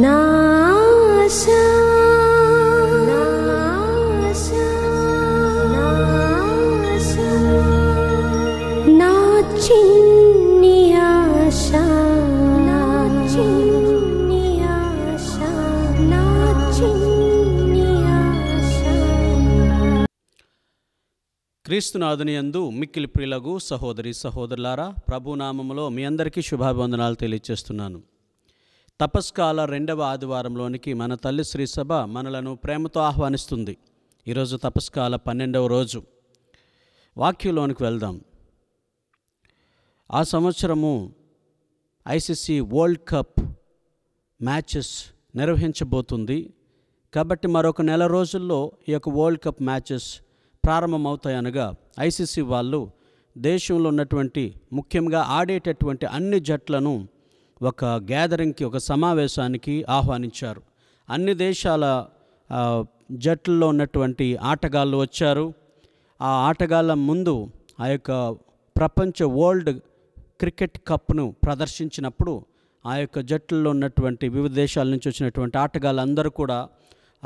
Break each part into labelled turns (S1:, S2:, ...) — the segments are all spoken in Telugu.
S1: 那。క్రీస్తునాథుని యందు మిక్కిలి ప్రిలగు సహోదరి సహోదరులారా ప్రభునామంలో మీ అందరికీ శుభాభివందనాలు తెలియజేస్తున్నాను తపస్కాల రెండవ ఆదివారంలోనికి మన తల్లి శ్రీ సభ మనలను ప్రేమతో ఆహ్వానిస్తుంది ఈరోజు తపస్కాల పన్నెండవ రోజు వాక్యంలోనికి వెళ్దాం ఆ సంవత్సరము ఐసీసీ వరల్డ్ కప్ మ్యాచెస్ నిర్వహించబోతుంది కాబట్టి మరొక నెల రోజుల్లో ఈ యొక్క వరల్డ్ కప్ మ్యాచెస్ ప్రారంభమవుతాయనగా ఐసీసీ వాళ్ళు దేశంలో ఉన్నటువంటి ముఖ్యంగా ఆడేటటువంటి అన్ని జట్లను ఒక గ్యాదరింగ్కి ఒక సమావేశానికి ఆహ్వానించారు అన్ని దేశాల జట్లలో ఉన్నటువంటి ఆటగాళ్ళు వచ్చారు ఆ ఆటగాళ్ళ ముందు ఆ యొక్క ప్రపంచ వరల్డ్ క్రికెట్ కప్ను ప్రదర్శించినప్పుడు ఆ యొక్క జట్లలో ఉన్నటువంటి వివిధ దేశాల నుంచి వచ్చినటువంటి ఆటగాళ్ళందరూ కూడా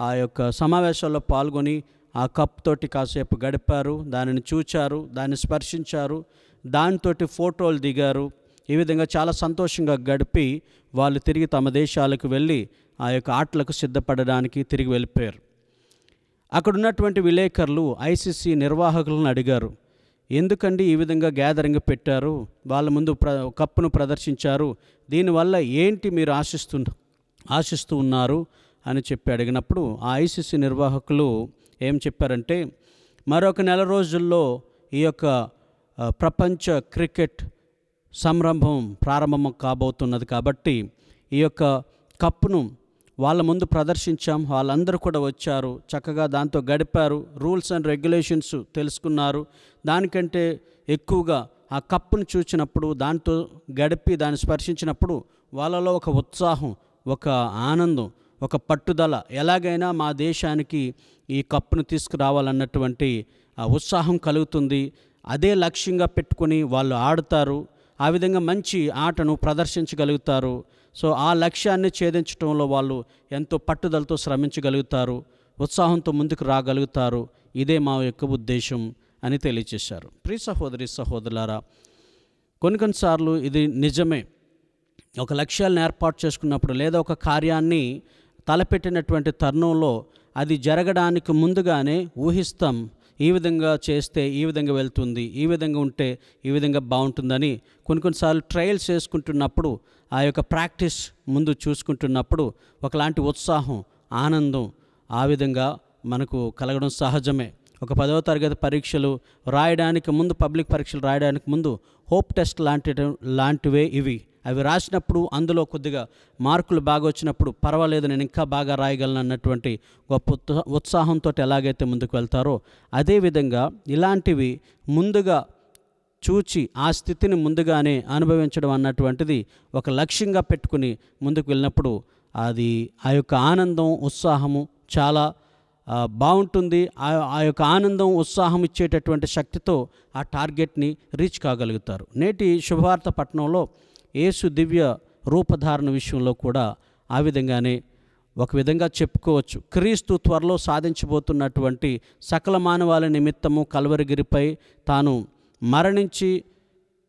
S1: ఆ యొక్క సమావేశాల్లో పాల్గొని ఆ కప్ తోటి కాసేపు గడిపారు దానిని చూచారు దాన్ని స్పర్శించారు దానితోటి ఫోటోలు దిగారు ఈ విధంగా చాలా సంతోషంగా గడిపి వాళ్ళు తిరిగి తమ దేశాలకు వెళ్ళి ఆ యొక్క ఆటలకు సిద్ధపడడానికి తిరిగి వెళ్ళిపోయారు అక్కడ ఉన్నటువంటి విలేకరులు ఐసీసీ నిర్వాహకులను అడిగారు ఎందుకండి ఈ విధంగా గ్యాదరింగ్ పెట్టారు వాళ్ళ ముందు ప్ర కప్పును ప్రదర్శించారు దీనివల్ల ఏంటి మీరు ఆశిస్తు ఆశిస్తూ ఉన్నారు అని చెప్పి అడిగినప్పుడు ఆ ఐసీసీ నిర్వాహకులు ఏం చెప్పారంటే మరొక నెల రోజుల్లో ఈ యొక్క ప్రపంచ క్రికెట్ సంరంభం ప్రారంభం కాబోతున్నది కాబట్టి ఈ యొక్క కప్పును వాళ్ళ ముందు ప్రదర్శించాం వాళ్ళందరూ కూడా వచ్చారు చక్కగా దాంతో గడిపారు రూల్స్ అండ్ రెగ్యులేషన్స్ తెలుసుకున్నారు దానికంటే ఎక్కువగా ఆ కప్పును చూచినప్పుడు దాంతో గడిపి దాన్ని స్పర్శించినప్పుడు వాళ్ళలో ఒక ఉత్సాహం ఒక ఆనందం ఒక పట్టుదల ఎలాగైనా మా దేశానికి ఈ కప్పును తీసుకురావాలన్నటువంటి ఉత్సాహం కలుగుతుంది అదే లక్ష్యంగా పెట్టుకొని వాళ్ళు ఆడతారు ఆ విధంగా మంచి ఆటను ప్రదర్శించగలుగుతారు సో ఆ లక్ష్యాన్ని ఛేదించడంలో వాళ్ళు ఎంతో పట్టుదలతో శ్రమించగలుగుతారు ఉత్సాహంతో ముందుకు రాగలుగుతారు ఇదే మా యొక్క ఉద్దేశం అని తెలియచేశారు ప్రీ సహోదరి సహోదరులారా కొన్ని కొన్నిసార్లు ఇది నిజమే ఒక లక్ష్యాలను ఏర్పాటు చేసుకున్నప్పుడు లేదా ఒక కార్యాన్ని తలపెట్టినటువంటి తరుణంలో అది జరగడానికి ముందుగానే ఊహిస్తాం ఈ విధంగా చేస్తే ఈ విధంగా వెళ్తుంది ఈ విధంగా ఉంటే ఈ విధంగా బాగుంటుందని కొన్ని కొన్నిసార్లు ట్రయల్స్ చేసుకుంటున్నప్పుడు ఆ యొక్క ప్రాక్టీస్ ముందు చూసుకుంటున్నప్పుడు ఒకలాంటి ఉత్సాహం ఆనందం ఆ విధంగా మనకు కలగడం సహజమే ఒక పదవ తరగతి పరీక్షలు రాయడానికి ముందు పబ్లిక్ పరీక్షలు రాయడానికి ముందు హోప్ టెస్ట్ లాంటి లాంటివే ఇవి అవి రాసినప్పుడు అందులో కొద్దిగా మార్కులు బాగా వచ్చినప్పుడు పర్వాలేదు నేను ఇంకా బాగా రాయగలను అన్నటువంటి గొప్ప ఉత్సాహంతో ఎలాగైతే ముందుకు వెళ్తారో అదేవిధంగా ఇలాంటివి ముందుగా చూచి ఆ స్థితిని ముందుగానే అనుభవించడం అన్నటువంటిది ఒక లక్ష్యంగా పెట్టుకుని ముందుకు వెళ్ళినప్పుడు అది ఆ యొక్క ఆనందం ఉత్సాహము చాలా బాగుంటుంది ఆ యొక్క ఆనందం ఉత్సాహం ఇచ్చేటటువంటి శక్తితో ఆ టార్గెట్ని రీచ్ కాగలుగుతారు నేటి శుభవార్త పట్టణంలో యేసు దివ్య రూపధారణ విషయంలో కూడా ఆ విధంగానే ఒక విధంగా చెప్పుకోవచ్చు క్రీస్తు త్వరలో సాధించబోతున్నటువంటి సకల మానవాల నిమిత్తము కల్వరిగిరిపై తాను మరణించి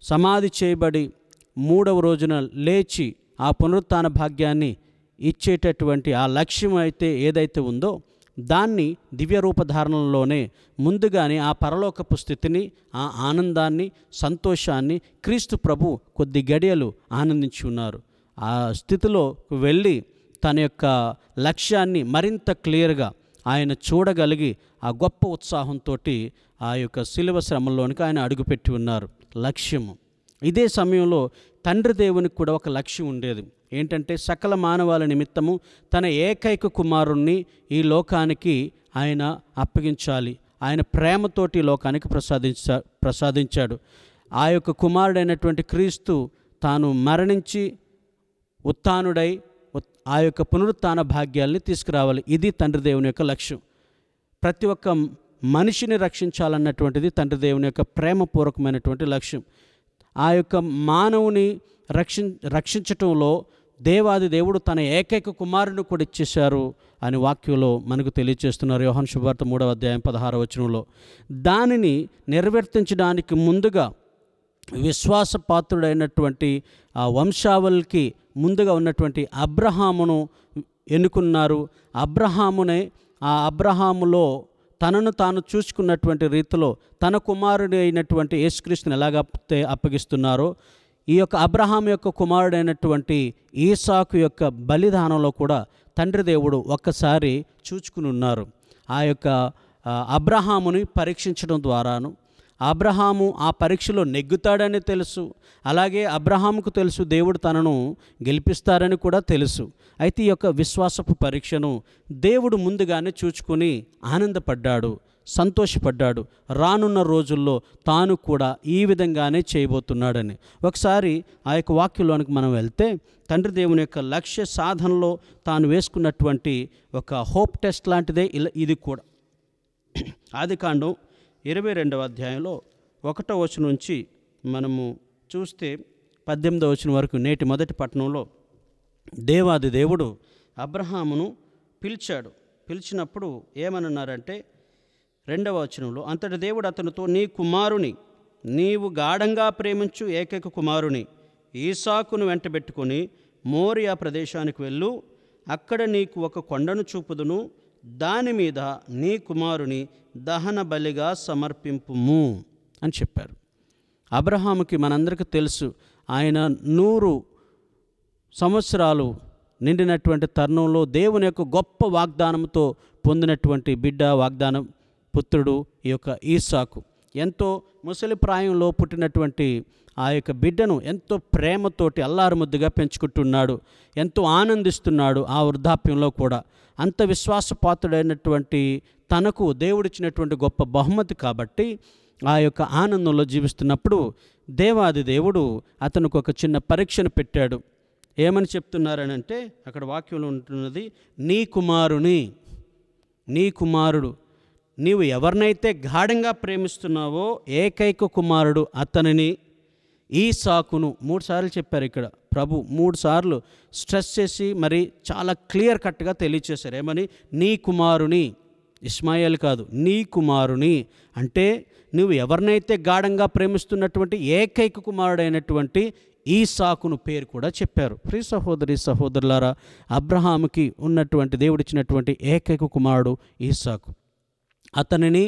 S1: సమాధి చేయబడి మూడవ రోజున లేచి ఆ పునరుత్న భాగ్యాన్ని ఇచ్చేటటువంటి ఆ లక్ష్యం అయితే ఏదైతే ఉందో దాన్ని దివ్య రూపధారణలోనే ముందుగానే ఆ పరలోకపు స్థితిని ఆ ఆనందాన్ని సంతోషాన్ని క్రీస్తు ప్రభు కొద్ది గడియలు ఆనందించి ఉన్నారు ఆ స్థితిలో వెళ్ళి తన యొక్క లక్ష్యాన్ని మరింత క్లియర్గా ఆయన చూడగలిగి ఆ గొప్ప ఉత్సాహంతో ఆ యొక్క శిలువ శ్రమంలోనికి ఆయన అడుగుపెట్టి ఉన్నారు లక్ష్యము ఇదే సమయంలో తండ్రి దేవునికి కూడా ఒక లక్ష్యం ఉండేది ఏంటంటే సకల మానవాల నిమిత్తము తన ఏకైక కుమారుణ్ణి ఈ లోకానికి ఆయన అప్పగించాలి ఆయన ప్రేమతోటి లోకానికి ప్రసాదించా ప్రసాదించాడు ఆ యొక్క కుమారుడైనటువంటి క్రీస్తు తాను మరణించి ఉత్తానుడై ఆ యొక్క పునరుత్న భాగ్యాల్ని తీసుకురావాలి ఇది తండ్రి దేవుని యొక్క లక్ష్యం ప్రతి ఒక్క మనిషిని రక్షించాలన్నటువంటిది తండ్రి దేవుని యొక్క ప్రేమపూర్వకమైనటువంటి లక్ష్యం ఆ యొక్క మానవుని రక్షిం రక్షించటంలో దేవాది దేవుడు తన ఏకైక కుమారుని కూడా ఇచ్చేశారు అని వాక్యంలో మనకు తెలియచేస్తున్నారు యోహన్ శుభార్త మూడవ అధ్యాయం పదహార వచనంలో దానిని నిర్వర్తించడానికి ముందుగా విశ్వాస పాత్రుడైనటువంటి ఆ వంశావళికి ముందుగా ఉన్నటువంటి అబ్రహామును ఎన్నుకున్నారు అబ్రహామునే ఆ అబ్రహాములో తనను తాను చూసుకున్నటువంటి రీతిలో తన కుమారుడు అయినటువంటి యేసుక్రీస్తుని ఎలాగ అప్పగిస్తున్నారో ఈ యొక్క అబ్రహాం యొక్క కుమారుడైనటువంటి ఈసాకు యొక్క బలిదానంలో కూడా తండ్రి దేవుడు ఒక్కసారి చూచుకుని ఉన్నారు ఆ యొక్క అబ్రహాముని పరీక్షించడం ద్వారాను అబ్రహాము ఆ పరీక్షలో నెగ్గుతాడని తెలుసు అలాగే అబ్రహాముకు తెలుసు దేవుడు తనను గెలిపిస్తారని కూడా తెలుసు అయితే ఈ యొక్క విశ్వాసపు పరీక్షను దేవుడు ముందుగానే చూచుకొని ఆనందపడ్డాడు సంతోషపడ్డాడు రానున్న రోజుల్లో తాను కూడా ఈ విధంగానే చేయబోతున్నాడని ఒకసారి ఆ యొక్క వాక్యంలోనికి మనం వెళ్తే తండ్రి దేవుని యొక్క లక్ష్య సాధనలో తాను వేసుకున్నటువంటి ఒక హోప్ టెస్ట్ లాంటిదే ఇది కూడా ఆదికాండం ఇరవై రెండవ అధ్యాయంలో ఒకటో వచనం నుంచి మనము చూస్తే పద్దెనిమిదో వచ్చిన వరకు నేటి మొదటి పట్టణంలో దేవాది దేవుడు అబ్రహామును పిలిచాడు పిలిచినప్పుడు ఏమనున్నారంటే రెండవ వచనంలో అంతటి దేవుడు అతనితో నీ కుమారుని నీవు గాఢంగా ప్రేమించు ఏకైక కుమారుని ఈసాకును వెంటబెట్టుకొని మోరియా ప్రదేశానికి వెళ్ళు అక్కడ నీకు ఒక కొండను చూపుదును దాని మీద నీ కుమారుని దహన బలిగా సమర్పింపుము అని చెప్పారు అబ్రహాముకి మనందరికీ తెలుసు ఆయన నూరు సంవత్సరాలు నిండినటువంటి తరుణంలో దేవుని యొక్క గొప్ప వాగ్దానంతో పొందినటువంటి బిడ్డ వాగ్దానం పుత్రుడు ఈ యొక్క ఈసాకు ఎంతో ముసలి ప్రాయంలో పుట్టినటువంటి ఆ యొక్క బిడ్డను ఎంతో ప్రేమతోటి అల్లారుముద్దుగా పెంచుకుంటున్నాడు ఎంతో ఆనందిస్తున్నాడు ఆ వృద్ధాప్యంలో కూడా అంత విశ్వాసపాత్రుడైనటువంటి తనకు దేవుడిచ్చినటువంటి గొప్ప బహుమతి కాబట్టి ఆ యొక్క ఆనందంలో జీవిస్తున్నప్పుడు దేవాది దేవుడు అతనికి ఒక చిన్న పరీక్షను పెట్టాడు ఏమని చెప్తున్నారనంటే అక్కడ వాక్యంలో ఉంటున్నది నీ కుమారుని నీ కుమారుడు నీవు ఎవరినైతే గాఢంగా ప్రేమిస్తున్నావో ఏకైక కుమారుడు అతనిని ఈ సాకును మూడుసార్లు చెప్పారు ఇక్కడ ప్రభు మూడుసార్లు స్ట్రెస్ చేసి మరి చాలా క్లియర్ కట్గా తెలియచేశారు ఏమని నీ కుమారుని ఇస్మాయిల్ కాదు నీ కుమారుని అంటే నువ్వు ఎవరినైతే గాఢంగా ప్రేమిస్తున్నటువంటి ఏకైక కుమారుడైనటువంటి ఈ సాకును పేరు కూడా చెప్పారు ప్రియ సహోదరి సహోదరులారా అబ్రహాముకి ఉన్నటువంటి దేవుడిచ్చినటువంటి ఏకైక కుమారుడు ఈ సాకు అతనిని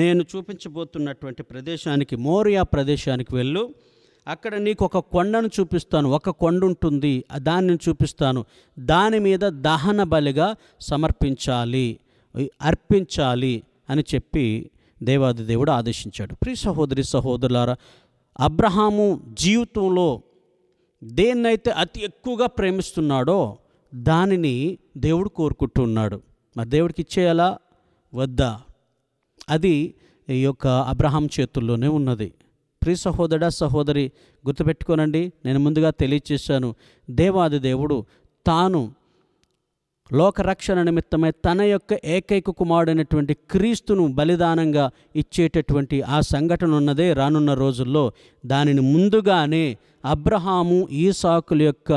S1: నేను చూపించబోతున్నటువంటి ప్రదేశానికి మోరియా ప్రదేశానికి వెళ్ళు అక్కడ నీకు ఒక కొండను చూపిస్తాను ఒక కొండ ఉంటుంది దాన్ని చూపిస్తాను దాని మీద దహన బలిగా సమర్పించాలి అర్పించాలి అని చెప్పి దేవాది దేవుడు ఆదేశించాడు ప్రి సహోదరి సహోదరులారా అబ్రహాము జీవితంలో దేన్నైతే అతి ఎక్కువగా ప్రేమిస్తున్నాడో దానిని దేవుడు కోరుకుంటున్నాడు మరి దేవుడికి ఇచ్చేయాలా వద్దా అది ఈ యొక్క అబ్రహాం చేతుల్లోనే ఉన్నది ప్రి సహోదర సహోదరి గుర్తుపెట్టుకోనండి నేను ముందుగా తెలియచేశాను దేవాది దేవుడు తాను లోకరక్షణ నిమిత్తమే తన యొక్క ఏకైక కుమారుడైనటువంటి క్రీస్తును బలిదానంగా ఇచ్చేటటువంటి ఆ సంఘటన ఉన్నదే రానున్న రోజుల్లో దానిని ముందుగానే అబ్రహాము ఈసాకుల యొక్క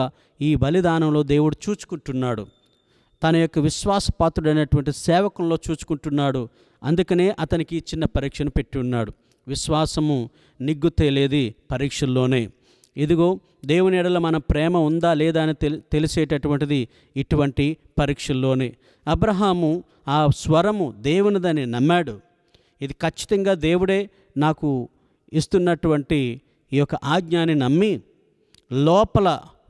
S1: ఈ బలిదానంలో దేవుడు చూచుకుంటున్నాడు తన యొక్క విశ్వాసపాత్రుడైనటువంటి సేవకుల్లో చూచుకుంటున్నాడు అందుకనే అతనికి చిన్న పరీక్షను పెట్టి ఉన్నాడు విశ్వాసము నిగ్గు తేలేది పరీక్షల్లోనే ఇదిగో దేవుని ఎడల మన ప్రేమ ఉందా లేదా అని తెలి తెలిసేటటువంటిది ఇటువంటి పరీక్షల్లోనే అబ్రహాము ఆ స్వరము దేవునిదని నమ్మాడు ఇది ఖచ్చితంగా దేవుడే నాకు ఇస్తున్నటువంటి ఈ యొక్క ఆజ్ఞాన్ని నమ్మి లోపల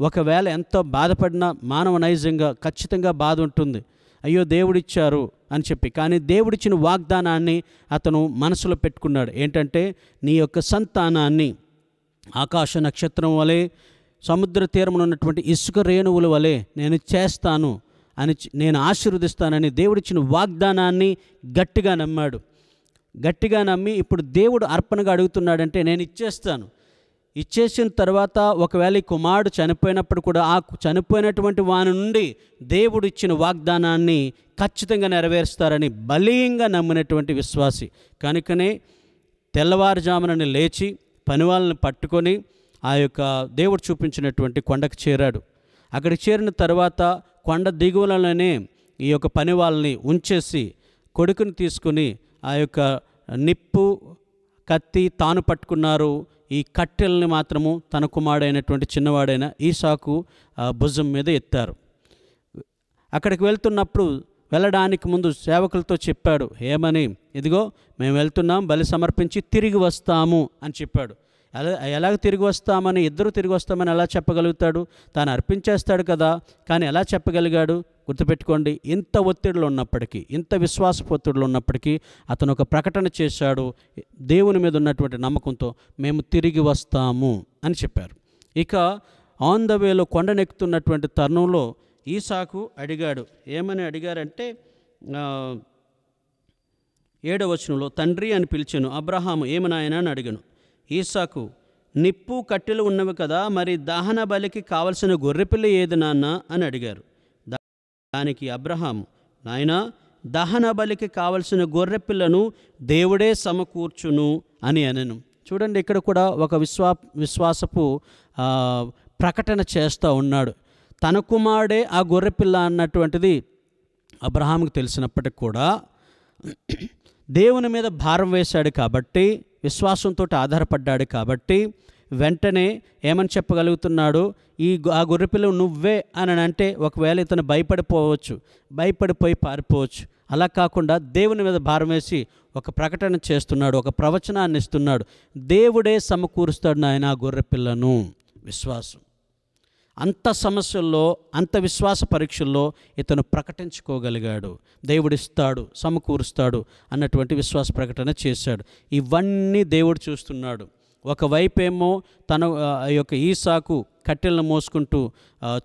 S1: ఒకవేళ ఎంతో బాధపడినా మానవ నైజంగా ఖచ్చితంగా బాధ ఉంటుంది అయ్యో దేవుడిచ్చారు అని చెప్పి కానీ దేవుడిచ్చిన వాగ్దానాన్ని అతను మనసులో పెట్టుకున్నాడు ఏంటంటే నీ యొక్క సంతానాన్ని ఆకాశ నక్షత్రం వలె సముద్ర తీరమున ఉన్నటువంటి ఇసుక రేణువుల వలె నేను చేస్తాను అని నేను ఆశీర్వదిస్తానని దేవుడిచ్చిన వాగ్దానాన్ని గట్టిగా నమ్మాడు గట్టిగా నమ్మి ఇప్పుడు దేవుడు అర్పణగా అడుగుతున్నాడంటే నేను ఇచ్చేస్తాను ఇచ్చేసిన తర్వాత ఒకవేళ ఈ కుమారుడు చనిపోయినప్పుడు కూడా ఆ చనిపోయినటువంటి వాని నుండి దేవుడు ఇచ్చిన వాగ్దానాన్ని ఖచ్చితంగా నెరవేరుస్తారని బలీయంగా నమ్మినటువంటి విశ్వాసి కనుకనే తెల్లవారుజామునని లేచి పనివాళ్ళని పట్టుకొని ఆ యొక్క దేవుడు చూపించినటువంటి కొండకు చేరాడు అక్కడికి చేరిన తర్వాత కొండ దిగువలలోనే ఈ యొక్క పని వాళ్ళని ఉంచేసి కొడుకుని తీసుకుని ఆ యొక్క నిప్పు కత్తి తాను పట్టుకున్నారు ఈ కట్టెల్ని మాత్రము తన కుమారుడైనటువంటి చిన్నవాడైన ఈసాకు భుజం మీద ఎత్తారు అక్కడికి వెళ్తున్నప్పుడు వెళ్ళడానికి ముందు సేవకులతో చెప్పాడు ఏమని ఇదిగో మేము వెళ్తున్నాం బలి సమర్పించి తిరిగి వస్తాము అని చెప్పాడు అలా ఎలాగ తిరిగి వస్తామని ఇద్దరు తిరిగి వస్తామని ఎలా చెప్పగలుగుతాడు తాను అర్పించేస్తాడు కదా కానీ ఎలా చెప్పగలిగాడు గుర్తుపెట్టుకోండి ఇంత ఒత్తిడిలో ఉన్నప్పటికీ ఇంత విశ్వాస ఒత్తిడిలో ఉన్నప్పటికీ అతను ఒక ప్రకటన చేశాడు దేవుని మీద ఉన్నటువంటి నమ్మకంతో మేము తిరిగి వస్తాము అని చెప్పారు ఇక ఆన్ ద వేలో కొండనెక్కుతున్నటువంటి తరుణంలో ఈసాకు అడిగాడు ఏమని అడిగారంటే ఏడవచనంలో తండ్రి అని పిలిచాను అబ్రహాము ఏమనాయన అని అడిగాను ఈసాకు నిప్పు కట్టెలు ఉన్నవి కదా మరి దహన బలికి కావలసిన గొర్రెపిల్ల ఏది నాన్న అని అడిగారు దానికి అబ్రహాం నాయనా దహన బలికి కావలసిన గొర్రెపిల్లను దేవుడే సమకూర్చును అని అనను చూడండి ఇక్కడ కూడా ఒక విశ్వా విశ్వాసపు ప్రకటన చేస్తూ ఉన్నాడు తన కుమారుడే ఆ గొర్రెపిల్ల అన్నటువంటిది అబ్రహాంకి తెలిసినప్పటికి కూడా దేవుని మీద భారం వేశాడు కాబట్టి విశ్వాసంతో ఆధారపడ్డాడు కాబట్టి వెంటనే ఏమని చెప్పగలుగుతున్నాడు ఈ ఆ గొర్రెపిల్లలు నువ్వే అని అంటే ఒకవేళ ఇతను భయపడిపోవచ్చు భయపడిపోయి పారిపోవచ్చు అలా కాకుండా దేవుని మీద భారం వేసి ఒక ప్రకటన చేస్తున్నాడు ఒక ప్రవచనాన్ని ఇస్తున్నాడు దేవుడే సమకూరుస్తాడు నాయన ఆ గొర్రెపిల్లను విశ్వాసం అంత సమస్యల్లో అంత విశ్వాస పరీక్షల్లో ఇతను ప్రకటించుకోగలిగాడు దేవుడిస్తాడు సమకూరుస్తాడు అన్నటువంటి విశ్వాస ప్రకటన చేశాడు ఇవన్నీ దేవుడు చూస్తున్నాడు ఒకవైపేమో తన యొక్క ఈసాకు కట్టెలను మోసుకుంటూ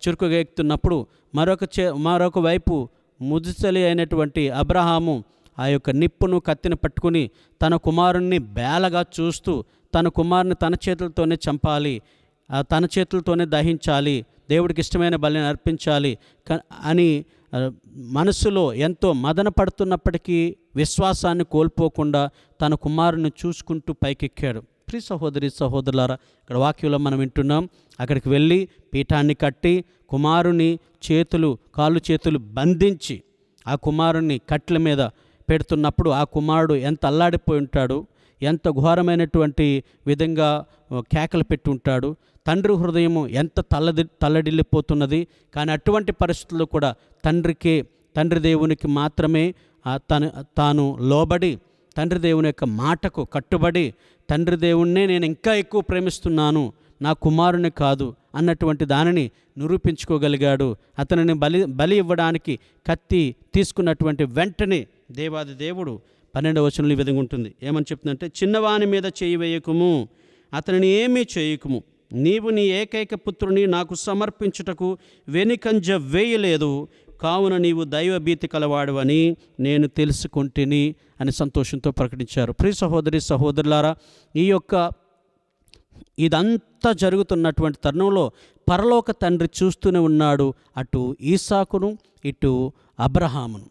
S1: చురుకుగా ఎక్కుతున్నప్పుడు మరొక చే మరొక వైపు ముదుసలి అయినటువంటి అబ్రహాము ఆ యొక్క నిప్పును కత్తిని పట్టుకుని తన కుమారుణ్ణి బేలగా చూస్తూ తన కుమారుని తన చేతులతోనే చంపాలి తన చేతులతోనే దహించాలి దేవుడికి ఇష్టమైన బలిని అర్పించాలి అని మనసులో ఎంతో మదన పడుతున్నప్పటికీ విశ్వాసాన్ని కోల్పోకుండా తన కుమారుని చూసుకుంటూ పైకెక్కాడు ప్రియ సహోదరి సహోదరులారా ఇక్కడ వాక్యంలో మనం వింటున్నాం అక్కడికి వెళ్ళి పీఠాన్ని కట్టి కుమారుని చేతులు కాళ్ళు చేతులు బంధించి ఆ కుమారుని కట్ల మీద పెడుతున్నప్పుడు ఆ కుమారుడు ఎంత అల్లాడిపోయి ఉంటాడు ఎంత ఘోరమైనటువంటి విధంగా కేకలు పెట్టి ఉంటాడు తండ్రి హృదయము ఎంత తల్లది తల్లడిల్లిపోతున్నది కానీ అటువంటి పరిస్థితుల్లో కూడా తండ్రికి తండ్రి దేవునికి మాత్రమే తను తాను లోబడి తండ్రి దేవుని యొక్క మాటకు కట్టుబడి తండ్రి దేవుణ్ణే నేను ఇంకా ఎక్కువ ప్రేమిస్తున్నాను నా కుమారుని కాదు అన్నటువంటి దానిని నిరూపించుకోగలిగాడు అతనిని బలి బలి ఇవ్వడానికి కత్తి తీసుకున్నటువంటి వెంటనే దేవాది దేవుడు పన్నెండవ వచనంలో ఈ విధంగా ఉంటుంది ఏమని చెప్తుందంటే చిన్నవాని మీద చేయి వేయకుము అతనిని ఏమీ చేయకుము నీవు నీ ఏకైక పుత్రుని నాకు సమర్పించుటకు వెనుకంజ వేయలేదు కావున నీవు దైవభీతి కలవాడవని నేను తెలుసుకుంటుని అని సంతోషంతో ప్రకటించారు ప్రియ సహోదరి సహోదరులారా ఈ యొక్క ఇదంతా జరుగుతున్నటువంటి తరుణంలో పరలోక తండ్రి చూస్తూనే ఉన్నాడు అటు ఈసాకును ఇటు అబ్రహామును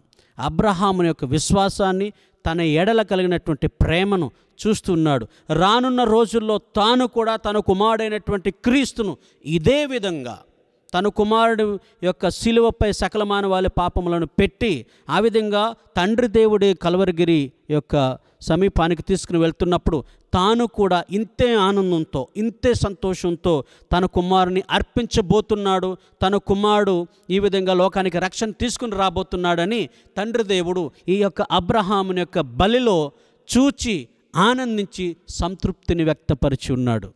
S1: అబ్రహాముని యొక్క విశ్వాసాన్ని తన ఎడల కలిగినటువంటి ప్రేమను చూస్తున్నాడు రానున్న రోజుల్లో తాను కూడా తన కుమారుడైనటువంటి క్రీస్తును ఇదే విధంగా తన కుమారుడు యొక్క శిలువపై సకల మానవాళి పాపములను పెట్టి ఆ విధంగా తండ్రి దేవుడి కలవరగిరి యొక్క సమీపానికి తీసుకుని వెళ్తున్నప్పుడు తాను కూడా ఇంతే ఆనందంతో ఇంతే సంతోషంతో తన కుమారుని అర్పించబోతున్నాడు తన కుమారుడు ఈ విధంగా లోకానికి రక్షణ తీసుకుని రాబోతున్నాడని తండ్రి దేవుడు ఈ యొక్క అబ్రహాముని యొక్క బలిలో చూచి ఆనందించి సంతృప్తిని వ్యక్తపరిచి ఉన్నాడు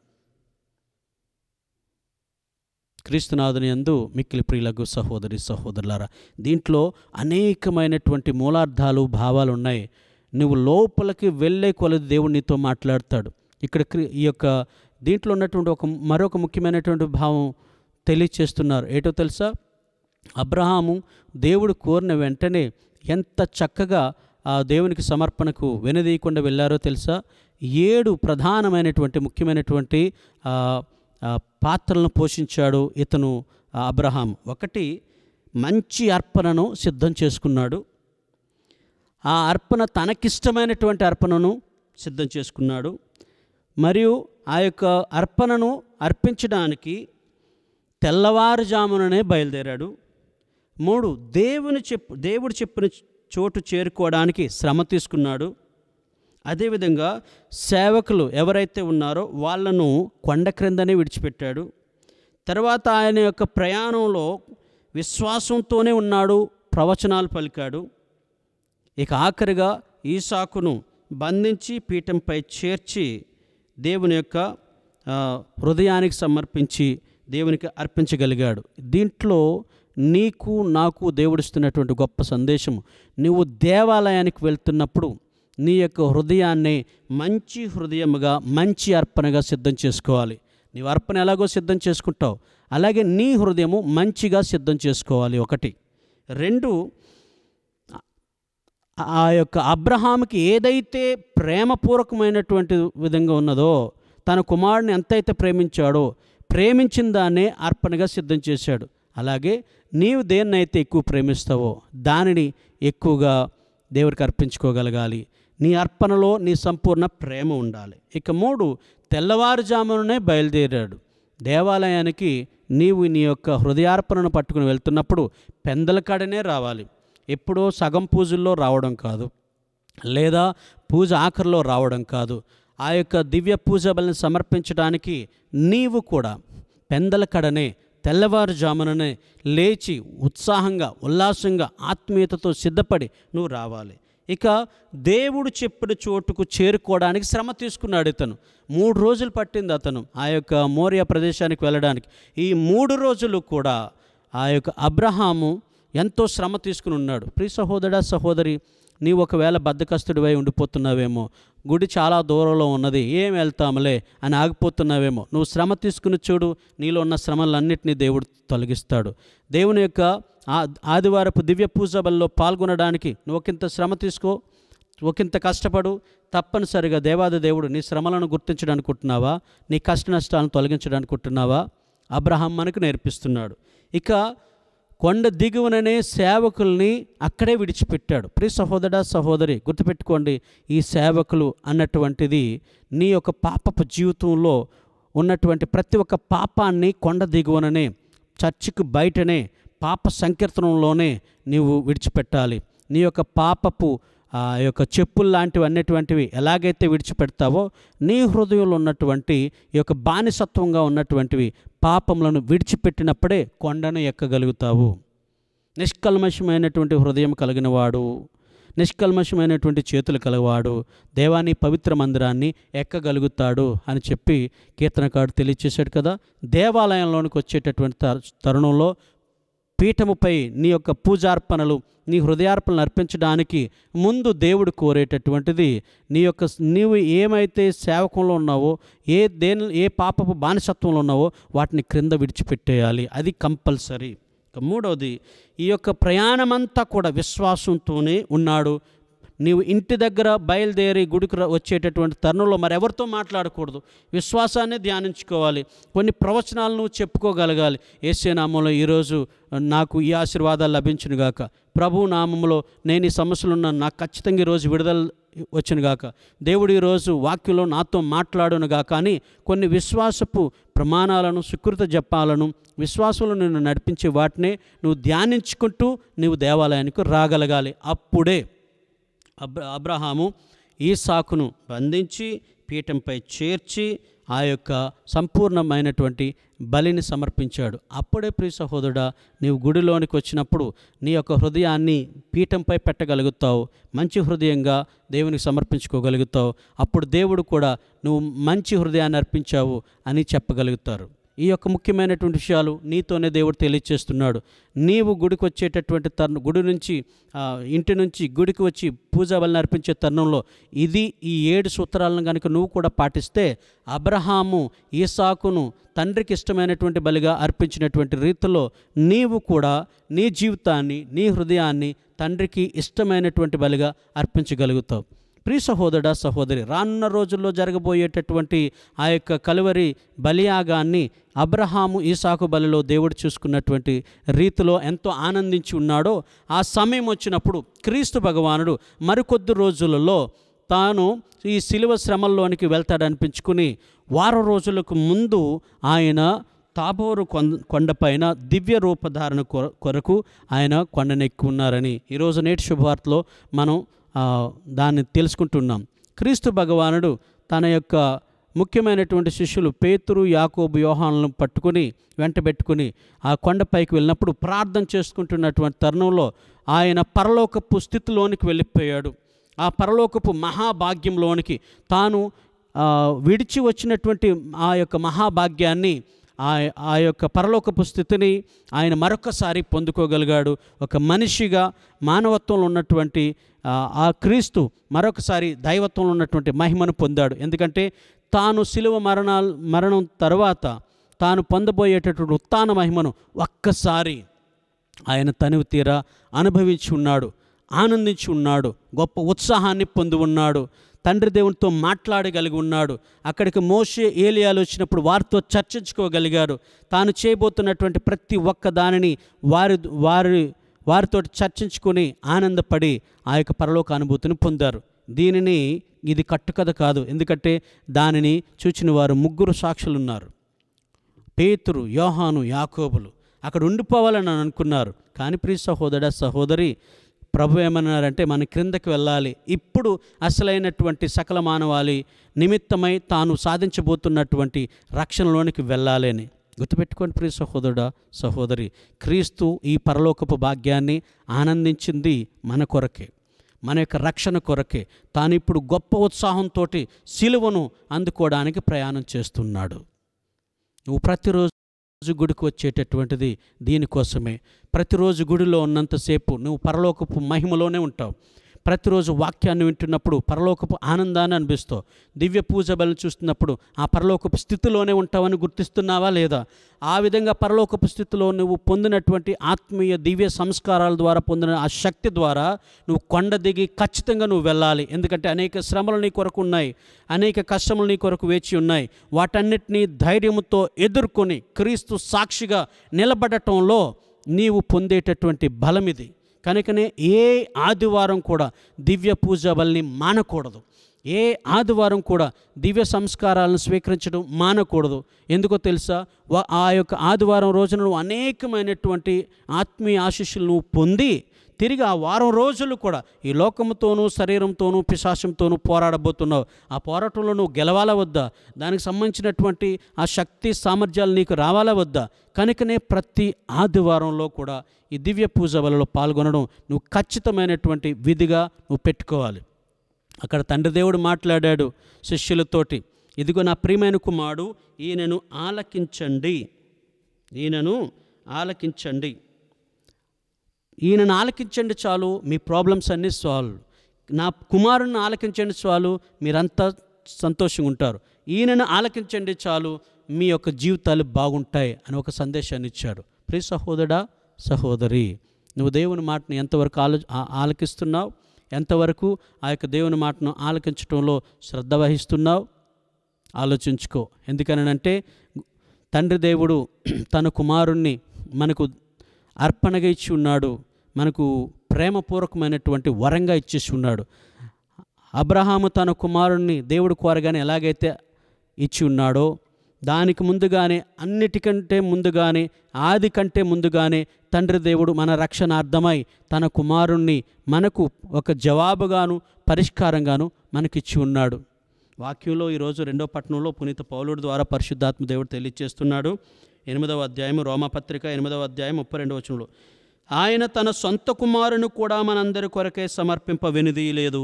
S1: క్రీస్తునాథుని అందు మిక్కిలి ప్రియులకు సహోదరి సహోదరులారా దీంట్లో అనేకమైనటువంటి మూలార్థాలు భావాలు ఉన్నాయి నువ్వు లోపలికి వెళ్ళే కొలది దేవుడు నీతో మాట్లాడతాడు ఇక్కడ ఈ యొక్క దీంట్లో ఉన్నటువంటి ఒక మరొక ముఖ్యమైనటువంటి భావం తెలియచేస్తున్నారు ఏటో తెలుసా అబ్రహాము దేవుడు కోరిన వెంటనే ఎంత చక్కగా ఆ దేవునికి సమర్పణకు వెనదీయకుండా వెళ్ళారో తెలుసా ఏడు ప్రధానమైనటువంటి ముఖ్యమైనటువంటి పాత్రలను పోషించాడు ఇతను అబ్రహాం ఒకటి మంచి అర్పణను సిద్ధం చేసుకున్నాడు ఆ అర్పణ తనకిష్టమైనటువంటి అర్పణను సిద్ధం చేసుకున్నాడు మరియు ఆ యొక్క అర్పణను అర్పించడానికి తెల్లవారుజాముననే బయలుదేరాడు మూడు దేవుని చెప్పు దేవుడు చెప్పిన చోటు చేరుకోవడానికి శ్రమ తీసుకున్నాడు అదేవిధంగా సేవకులు ఎవరైతే ఉన్నారో వాళ్ళను కొండ క్రిందనే విడిచిపెట్టాడు తర్వాత ఆయన యొక్క ప్రయాణంలో విశ్వాసంతోనే ఉన్నాడు ప్రవచనాలు పలికాడు ఇక ఆఖరిగా ఈసాకును బంధించి పీఠంపై చేర్చి దేవుని యొక్క హృదయానికి సమర్పించి దేవునికి అర్పించగలిగాడు దీంట్లో నీకు నాకు దేవుడిస్తున్నటువంటి గొప్ప సందేశము నువ్వు దేవాలయానికి వెళ్తున్నప్పుడు నీ యొక్క హృదయాన్ని మంచి హృదయముగా మంచి అర్పణగా సిద్ధం చేసుకోవాలి నీవు అర్పణ ఎలాగో సిద్ధం చేసుకుంటావు అలాగే నీ హృదయము మంచిగా సిద్ధం చేసుకోవాలి ఒకటి రెండు ఆ యొక్క అబ్రహాంకి ఏదైతే ప్రేమపూర్వకమైనటువంటి విధంగా ఉన్నదో తన కుమారుని ఎంతైతే ప్రేమించాడో ప్రేమించిన దాన్నే అర్పణగా సిద్ధం చేశాడు అలాగే నీవు దేన్నైతే ఎక్కువ ప్రేమిస్తావో దానిని ఎక్కువగా దేవుడికి అర్పించుకోగలగాలి నీ అర్పణలో నీ సంపూర్ణ ప్రేమ ఉండాలి ఇక మూడు తెల్లవారుజామునే బయలుదేరాడు దేవాలయానికి నీవు నీ యొక్క హృదయార్పణను పట్టుకుని వెళ్తున్నప్పుడు పెందల కాడనే రావాలి ఎప్పుడో సగం పూజల్లో రావడం కాదు లేదా పూజ ఆఖరిలో రావడం కాదు ఆ యొక్క దివ్య పూజ బలిని సమర్పించడానికి నీవు కూడా పెందల కడనే తెల్లవారుజాముననే లేచి ఉత్సాహంగా ఉల్లాసంగా ఆత్మీయతతో సిద్ధపడి నువ్వు రావాలి ఇక దేవుడు చెప్పిన చోటుకు చేరుకోవడానికి శ్రమ తీసుకున్నాడు ఇతను మూడు రోజులు పట్టింది అతను ఆ యొక్క మోరియా ప్రదేశానికి వెళ్ళడానికి ఈ మూడు రోజులు కూడా ఆ యొక్క అబ్రహాము ఎంతో శ్రమ తీసుకుని ఉన్నాడు ప్రి సహోదర సహోదరి నీవు ఒకవేళ బద్దకస్తుడివై ఉండిపోతున్నావేమో గుడి చాలా దూరంలో ఉన్నది ఏం వెళ్తాములే అని ఆగిపోతున్నావేమో నువ్వు శ్రమ తీసుకుని చూడు నీలో ఉన్న శ్రమలన్నింటినీ దేవుడు తొలగిస్తాడు దేవుని యొక్క ఆదివారపు దివ్య పూజ బల్లో పాల్గొనడానికి నువ్వు ఒకంత శ్రమ తీసుకో ఒకంత కష్టపడు తప్పనిసరిగా దేవాది దేవుడు నీ శ్రమలను గుర్తించడానుకుంటున్నావా నీ కష్ట నష్టాలను తొలగించడానుకుంటున్నావా అబ్రహాం మనకు నేర్పిస్తున్నాడు ఇక కొండ దిగువననే సేవకుల్ని అక్కడే విడిచిపెట్టాడు ప్రి సహోదర సహోదరి గుర్తుపెట్టుకోండి ఈ సేవకులు అన్నటువంటిది నీ యొక్క పాపపు జీవితంలో ఉన్నటువంటి ప్రతి ఒక్క పాపాన్ని కొండ దిగువననే చర్చికి బయటనే పాప సంకీర్తనంలోనే నీవు విడిచిపెట్టాలి నీ యొక్క పాపపు ఆ యొక్క చెప్పులు లాంటివి అన్నటువంటివి ఎలాగైతే విడిచిపెడతావో నీ హృదయంలో ఉన్నటువంటి ఈ యొక్క బానిసత్వంగా ఉన్నటువంటివి పాపములను విడిచిపెట్టినప్పుడే కొండను ఎక్కగలుగుతావు నిష్కల్మషమైనటువంటి హృదయం కలిగినవాడు నిష్కల్మషమైనటువంటి చేతులు కలవాడు దేవాన్ని పవిత్ర మందిరాన్ని ఎక్కగలుగుతాడు అని చెప్పి కీర్తనకాడు తెలియచేశాడు కదా దేవాలయంలోనికి వచ్చేటటువంటి తరుణంలో పీఠముపై నీ యొక్క పూజార్పణలు నీ హృదయార్పణలు అర్పించడానికి ముందు దేవుడు కోరేటటువంటిది నీ యొక్క నీవు ఏమైతే సేవకంలో ఉన్నావో ఏ దేని ఏ పాపపు బానిసత్వంలో ఉన్నావో వాటిని క్రింద విడిచిపెట్టేయాలి అది కంపల్సరీ మూడవది ఈ యొక్క ప్రయాణమంతా కూడా విశ్వాసంతోనే ఉన్నాడు నీవు ఇంటి దగ్గర బయలుదేరి గుడికి వచ్చేటటువంటి తరుణంలో మరి ఎవరితో మాట్లాడకూడదు విశ్వాసాన్ని ధ్యానించుకోవాలి కొన్ని ప్రవచనాలు నువ్వు చెప్పుకోగలగాలి ఏసే నామంలో ఈరోజు నాకు ఈ ఆశీర్వాదాలు లభించునుగాక ప్రభు నామంలో నేను ఈ సమస్యలు ఉన్నాను నాకు ఖచ్చితంగా ఈరోజు విడుదల వచ్చినగాక దేవుడు ఈరోజు వాక్యంలో నాతో మాట్లాడునుగాక అని కొన్ని విశ్వాసపు ప్రమాణాలను సుకృత జపాలను విశ్వాసంలో నిన్ను నడిపించే వాటినే నువ్వు ధ్యానించుకుంటూ నువ్వు దేవాలయానికి రాగలగాలి అప్పుడే అబ్రహాము ఈ సాకును బంధించి పీఠంపై చేర్చి ఆ యొక్క సంపూర్ణమైనటువంటి బలిని సమర్పించాడు అప్పుడే ప్రియ సహోదరుడా నీవు గుడిలోనికి వచ్చినప్పుడు నీ యొక్క హృదయాన్ని పీఠంపై పెట్టగలుగుతావు మంచి హృదయంగా దేవునికి సమర్పించుకోగలుగుతావు అప్పుడు దేవుడు కూడా నువ్వు మంచి హృదయాన్ని అర్పించావు అని చెప్పగలుగుతారు ఈ యొక్క ముఖ్యమైనటువంటి విషయాలు నీతోనే దేవుడు తెలియచేస్తున్నాడు నీవు గుడికి వచ్చేటటువంటి తరుణం గుడి నుంచి ఇంటి నుంచి గుడికి వచ్చి పూజ వలన అర్పించే తరుణంలో ఇది ఈ ఏడు సూత్రాలను కనుక నువ్వు కూడా పాటిస్తే అబ్రహాము ఈ సాకును తండ్రికి ఇష్టమైనటువంటి బలిగా అర్పించినటువంటి రీతిలో నీవు కూడా నీ జీవితాన్ని నీ హృదయాన్ని తండ్రికి ఇష్టమైనటువంటి బలిగా అర్పించగలుగుతావు ప్రియ సహోదరుడ సహోదరి రానున్న రోజుల్లో జరగబోయేటటువంటి ఆ యొక్క కలువరి బలియాగాన్ని అబ్రహాము ఈసాకు బలిలో దేవుడు చూసుకున్నటువంటి రీతిలో ఎంతో ఆనందించి ఉన్నాడో ఆ సమయం వచ్చినప్పుడు క్రీస్తు భగవానుడు మరికొద్ది రోజులలో తాను ఈ శిలువ శ్రమంలోనికి వెళ్తాడనిపించుకుని వారం రోజులకు ముందు ఆయన తాబోరు కొండపైన దివ్య రూపధారణ కొరకు ఆయన కొండనెక్కున్నారని ఉన్నారని ఈరోజు నేటి శుభవార్తలో మనం దాన్ని తెలుసుకుంటున్నాం క్రీస్తు భగవానుడు తన యొక్క ముఖ్యమైనటువంటి శిష్యులు పేతురు యాకోబు వ్యూహాలను పట్టుకుని వెంటబెట్టుకుని ఆ కొండపైకి వెళ్ళినప్పుడు ప్రార్థన చేసుకుంటున్నటువంటి తరుణంలో ఆయన పరలోకపు స్థితిలోనికి వెళ్ళిపోయాడు ఆ పరలోకపు మహాభాగ్యంలోనికి తాను విడిచి వచ్చినటువంటి ఆ యొక్క మహాభాగ్యాన్ని ఆ యొక్క పరలోకపు స్థితిని ఆయన మరొకసారి పొందుకోగలిగాడు ఒక మనిషిగా మానవత్వంలో ఉన్నటువంటి ఆ క్రీస్తు మరొకసారి దైవత్వంలో ఉన్నటువంటి మహిమను పొందాడు ఎందుకంటే తాను సిలువ మరణాలు మరణం తర్వాత తాను పొందబోయేటటువంటి ఉత్తాన మహిమను ఒక్కసారి ఆయన తనివి తీరా అనుభవించి ఉన్నాడు ఆనందించి ఉన్నాడు గొప్ప ఉత్సాహాన్ని పొంది ఉన్నాడు తండ్రి దేవునితో మాట్లాడగలిగి ఉన్నాడు అక్కడికి మోసే ఏలియాలు వచ్చినప్పుడు వారితో చర్చించుకోగలిగారు తాను చేయబోతున్నటువంటి ప్రతి ఒక్క దానిని వారి వారి వారితో చర్చించుకొని ఆనందపడి ఆ యొక్క పరలోక అనుభూతిని పొందారు దీనిని ఇది కట్టుకథ కాదు ఎందుకంటే దానిని చూచిన వారు ముగ్గురు సాక్షులు ఉన్నారు పేతురు యోహాను యాకోబులు అక్కడ ఉండిపోవాలని అనుకున్నారు కానీ ప్రియ సహోదర సహోదరి ప్రభు ఏమన్నారంటే మన క్రిందకి వెళ్ళాలి ఇప్పుడు అసలైనటువంటి సకల మానవాళి నిమిత్తమై తాను సాధించబోతున్నటువంటి రక్షణలోనికి వెళ్ళాలి అని గుర్తుపెట్టుకోండి ప్రియ సహోదరుడా సహోదరి క్రీస్తు ఈ పరలోకపు భాగ్యాన్ని ఆనందించింది మన కొరకే మన యొక్క రక్షణ కొరకే తాను ఇప్పుడు గొప్ప ఉత్సాహంతో సిలువను అందుకోవడానికి ప్రయాణం చేస్తున్నాడు నువ్వు ప్రతిరోజు రోజు గుడికి వచ్చేటటువంటిది దీనికోసమే ప్రతిరోజు గుడిలో ఉన్నంతసేపు నువ్వు పరలోకపు మహిమలోనే ఉంటావు ప్రతిరోజు వాక్యాన్ని వింటున్నప్పుడు పరలోకపు ఆనందాన్ని అనిపిస్తావు దివ్య పూజ బలిని చూస్తున్నప్పుడు ఆ పరలోకపు స్థితిలోనే ఉంటావని గుర్తిస్తున్నావా లేదా ఆ విధంగా పరలోకపు స్థితిలో నువ్వు పొందినటువంటి ఆత్మీయ దివ్య సంస్కారాల ద్వారా పొందిన ఆ శక్తి ద్వారా నువ్వు కొండ దిగి ఖచ్చితంగా నువ్వు వెళ్ళాలి ఎందుకంటే అనేక శ్రమలు నీ కొరకు ఉన్నాయి అనేక కష్టములు నీ కొరకు వేచి ఉన్నాయి వాటన్నిటినీ ధైర్యంతో ఎదుర్కొని క్రీస్తు సాక్షిగా నిలబడటంలో నీవు పొందేటటువంటి బలం ఇది కనుకనే ఏ ఆదివారం కూడా దివ్య పూజ వల్ని మానకూడదు ఏ ఆదివారం కూడా దివ్య సంస్కారాలను స్వీకరించడం మానకూడదు ఎందుకో తెలుసా ఆ యొక్క ఆదివారం రోజున అనేకమైనటువంటి ఆత్మీయ ఆశీస్సులు నువ్వు పొంది తిరిగి ఆ వారం రోజులు కూడా ఈ లోకంతోనూ శరీరంతోనూ పిశాసంతోనూ పోరాడబోతున్నావు ఆ పోరాటంలో నువ్వు గెలవాలా వద్దా దానికి సంబంధించినటువంటి ఆ శక్తి సామర్థ్యాలు నీకు రావాలా వద్దా కనుకనే ప్రతి ఆదివారంలో కూడా ఈ దివ్య పూజ వలలో పాల్గొనడం నువ్వు ఖచ్చితమైనటువంటి విధిగా నువ్వు పెట్టుకోవాలి అక్కడ తండ్రి దేవుడు మాట్లాడాడు శిష్యులతోటి ఇదిగో నా ప్రియమైన కుమారుడు ఈయనను ఆలకించండి ఈయనను ఆలకించండి ఈయనను ఆలకించండి చాలు మీ ప్రాబ్లమ్స్ అన్నీ సాల్వ్ నా కుమారుని ఆలకించండి చాలు మీరంతా సంతోషంగా ఉంటారు ఈయనను ఆలకించండి చాలు మీ యొక్క జీవితాలు బాగుంటాయి అని ఒక సందేశాన్ని ఇచ్చాడు ప్రియ సహోదరా సహోదరి నువ్వు దేవుని మాటను ఎంతవరకు ఆలో ఆలకిస్తున్నావు ఎంతవరకు ఆ యొక్క దేవుని మాటను ఆలకించడంలో శ్రద్ధ వహిస్తున్నావు ఆలోచించుకో ఎందుకనంటే తండ్రి దేవుడు తన కుమారుణ్ణి మనకు అర్పణగా ఇచ్చి ఉన్నాడు మనకు ప్రేమపూర్వకమైనటువంటి వరంగా ఇచ్చేసి ఉన్నాడు అబ్రహాము తన కుమారుణ్ణి దేవుడు కోరగానే ఎలాగైతే ఇచ్చి ఉన్నాడో దానికి ముందుగానే అన్నిటికంటే ముందుగానే ఆది కంటే ముందుగానే తండ్రి దేవుడు మన రక్షణార్థమై తన కుమారుణ్ణి మనకు ఒక జవాబుగాను పరిష్కారంగాను మనకిచ్చి ఉన్నాడు వాక్యంలో ఈరోజు రెండో పట్టణంలో పునీత పౌలుడు ద్వారా పరిశుద్ధాత్మ దేవుడు తెలియజేస్తున్నాడు ఎనిమిదవ అధ్యాయం రోమపత్రిక ఎనిమిదవ అధ్యాయం ముప్పై రెండవ వచనంలో ఆయన తన సొంత కుమారును కూడా మనందరి కొరకే సమర్పింప వెనుదీయలేదు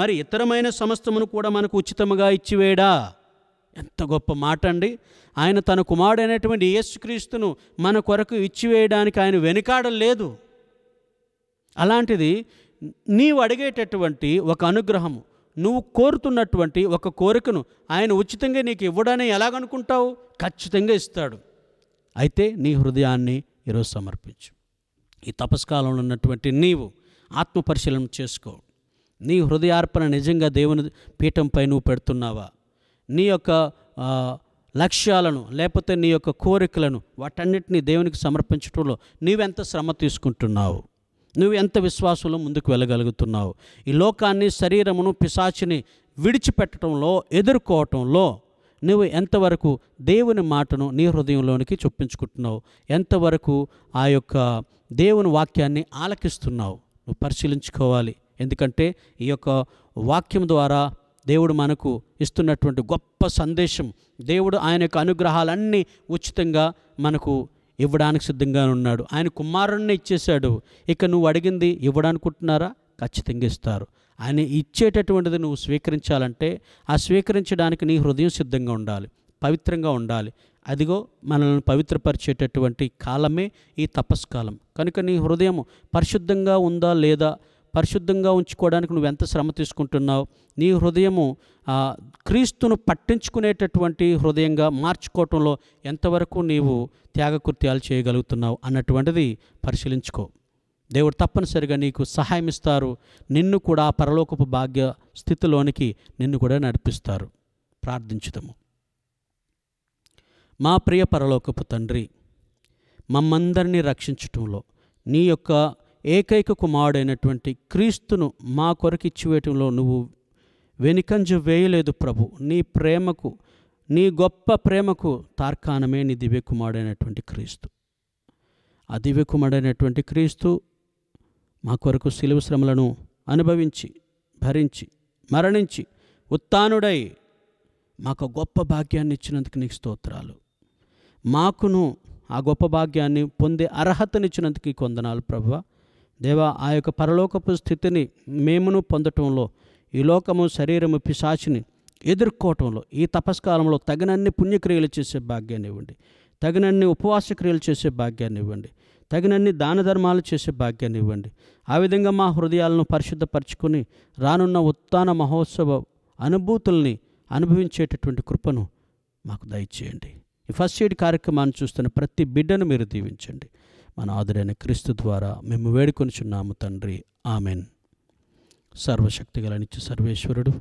S1: మరి ఇతరమైన సమస్తమును కూడా మనకు ఉచితముగా ఇచ్చివేడా ఎంత గొప్ప మాట అండి ఆయన తన కుమారుడైనటువంటి యేసుక్రీస్తును మన కొరకు ఇచ్చివేయడానికి ఆయన వెనుకాడలేదు అలాంటిది నీవు అడిగేటటువంటి ఒక అనుగ్రహము నువ్వు కోరుతున్నటువంటి ఒక కోరికను ఆయన ఉచితంగా నీకు ఇవ్వడని ఎలాగనుకుంటావు ఖచ్చితంగా ఇస్తాడు అయితే నీ హృదయాన్ని ఈరోజు సమర్పించు ఈ తపస్కాలంలో ఉన్నటువంటి నీవు ఆత్మపరిశీలన చేసుకో నీ హృదయార్పణ నిజంగా దేవుని పీఠంపై నువ్వు పెడుతున్నావా నీ యొక్క లక్ష్యాలను లేకపోతే నీ యొక్క కోరికలను వాటన్నిటిని దేవునికి సమర్పించడంలో నీవెంత శ్రమ తీసుకుంటున్నావు నువ్వు ఎంత విశ్వాసంలో ముందుకు వెళ్ళగలుగుతున్నావు ఈ లోకాన్ని శరీరమును పిశాచిని విడిచిపెట్టడంలో ఎదుర్కోవటంలో నువ్వు ఎంతవరకు దేవుని మాటను నీ హృదయంలోనికి చొప్పించుకుంటున్నావు ఎంతవరకు ఆ యొక్క దేవుని వాక్యాన్ని ఆలకిస్తున్నావు నువ్వు పరిశీలించుకోవాలి ఎందుకంటే ఈ యొక్క వాక్యం ద్వారా దేవుడు మనకు ఇస్తున్నటువంటి గొప్ప సందేశం దేవుడు ఆయన యొక్క అనుగ్రహాలన్నీ ఉచితంగా మనకు ఇవ్వడానికి సిద్ధంగా ఉన్నాడు ఆయన కుమారుణ్ణి ఇచ్చేశాడు ఇక నువ్వు అడిగింది ఇవ్వడానుకుంటున్నారా ఖచ్చితంగా ఇస్తారు ఆయన ఇచ్చేటటువంటిది నువ్వు స్వీకరించాలంటే ఆ స్వీకరించడానికి నీ హృదయం సిద్ధంగా ఉండాలి పవిత్రంగా ఉండాలి అదిగో మనల్ని పవిత్రపరిచేటటువంటి కాలమే ఈ తపస్కాలం కనుక నీ హృదయం పరిశుద్ధంగా ఉందా లేదా పరిశుద్ధంగా ఉంచుకోవడానికి నువ్వు ఎంత శ్రమ తీసుకుంటున్నావు నీ హృదయము క్రీస్తును పట్టించుకునేటటువంటి హృదయంగా మార్చుకోవటంలో ఎంతవరకు నీవు త్యాగకృత్యాలు చేయగలుగుతున్నావు అన్నటువంటిది పరిశీలించుకో దేవుడు తప్పనిసరిగా నీకు సహాయం ఇస్తారు నిన్ను కూడా పరలోకపు భాగ్య స్థితిలోనికి నిన్ను కూడా నడిపిస్తారు ప్రార్థించుదము మా ప్రియ పరలోకపు తండ్రి మమ్మందరినీ రక్షించటంలో నీ యొక్క ఏకైక కుమారుడైనటువంటి క్రీస్తును మా కొరకు ఇచ్చివేయటంలో నువ్వు వెనుకంజ వేయలేదు ప్రభు నీ ప్రేమకు నీ గొప్ప ప్రేమకు తార్కాణమే నీ కుమారుడైనటువంటి క్రీస్తు ఆ కుమారుడైనటువంటి క్రీస్తు మా కొరకు సిలువు శ్రమలను అనుభవించి భరించి మరణించి ఉత్తానుడై మాకు గొప్ప భాగ్యాన్ని ఇచ్చినందుకు నీకు స్తోత్రాలు మాకును ఆ గొప్ప భాగ్యాన్ని పొందే అర్హతనిచ్చినందుకు కొందనాలు ప్రభు దేవా ఆ యొక్క పరలోకపు స్థితిని మేమును పొందటంలో ఈ లోకము శరీరము పిశాచిని ఎదుర్కోవటంలో ఈ తపస్కాలంలో తగినన్ని పుణ్యక్రియలు చేసే భాగ్యాన్ని ఇవ్వండి తగినన్ని ఉపవాస క్రియలు చేసే భాగ్యాన్ని ఇవ్వండి తగినన్ని దాన ధర్మాలు చేసే భాగ్యాన్ని ఇవ్వండి ఆ విధంగా మా హృదయాలను పరిశుద్ధపరచుకొని రానున్న ఉత్తాన మహోత్సవ అనుభూతుల్ని అనుభవించేటటువంటి కృపను మాకు దయచేయండి ఈ ఫస్ట్ ఎయిడ్ కార్యక్రమాన్ని చూస్తున్న ప్రతి బిడ్డను మీరు దీవించండి మన ఆదురైన క్రీస్తు ద్వారా మేము వేడుకొనిచున్నాము తండ్రి ఆమెన్ సర్వశక్తి గల నిత్య సర్వేశ్వరుడు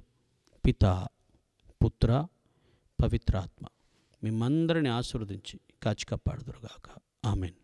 S1: పిత పుత్ర పవిత్రాత్మ మిమ్మందరిని ఆశీర్వదించి కాచి ఆమెన్